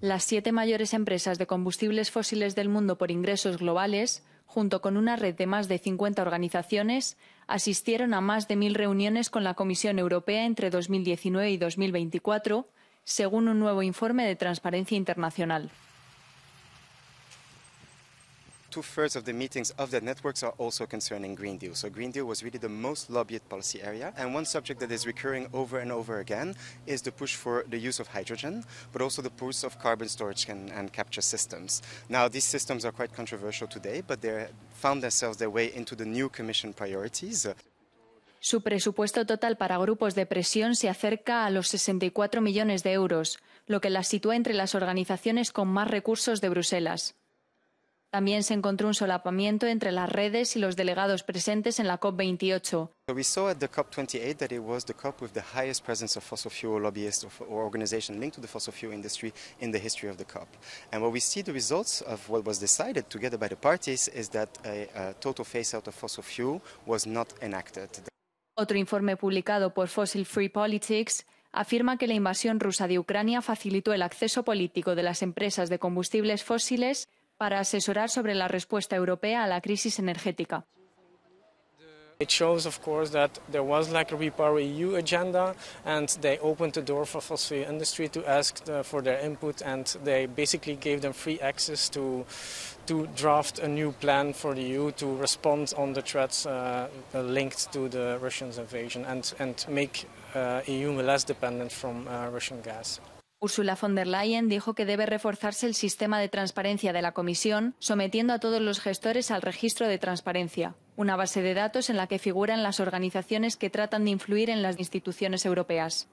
las siete mayores empresas de combustibles fósiles del mundo por ingresos globales, junto con una red de más de 50 organizaciones, asistieron a más de mil reuniones con la Comisión Europea entre 2019 y 2024, según un nuevo informe de Transparencia Internacional. two thirds of the meetings of the networks are also concerning Green Deal. So Green Deal was really the most lobbied policy area. And one subject that is recurring over and over again is the push for the use of hydrogen, but also the push of carbon storage and, and capture systems. Now, these systems are quite controversial today, but they found themselves their way into the new Commission priorities. Su presupuesto total para grupos de presión se acerca a los 64 millones de euros, lo que las sitúa entre las organizaciones con más recursos de Bruselas. También se encontró un solapamiento entre las redes y los delegados presentes en la COP28. So we saw at the COP28 that it was the COP with the highest presence of fossil fuel lobbyists or, organization linked to the fossil fuel industry in the history of the COP. And what we see the results of what was decided together by the parties is that a total phase out of fossil fuel was not enacted. Otro informe publicado por Fossil Free Politics afirma que la invasión rusa de Ucrania facilitó el acceso político de las empresas de combustibles fósiles para asesorar sobre la respuesta europea a la crisis energética. It shows, of course, that there was like a repower EU agenda, and they opened the door for fossil industry to ask the, for their input, and they basically gave them free access to to draft a new plan for the EU to respond on the threats uh, linked to the Russian invasion and and make uh, EU less dependent from uh, Russian gas. Ursula von der Leyen dijo que debe reforzarse el sistema de transparencia de la Comisión, sometiendo a todos los gestores al registro de transparencia, una base de datos en la que figuran las organizaciones que tratan de influir en las instituciones europeas.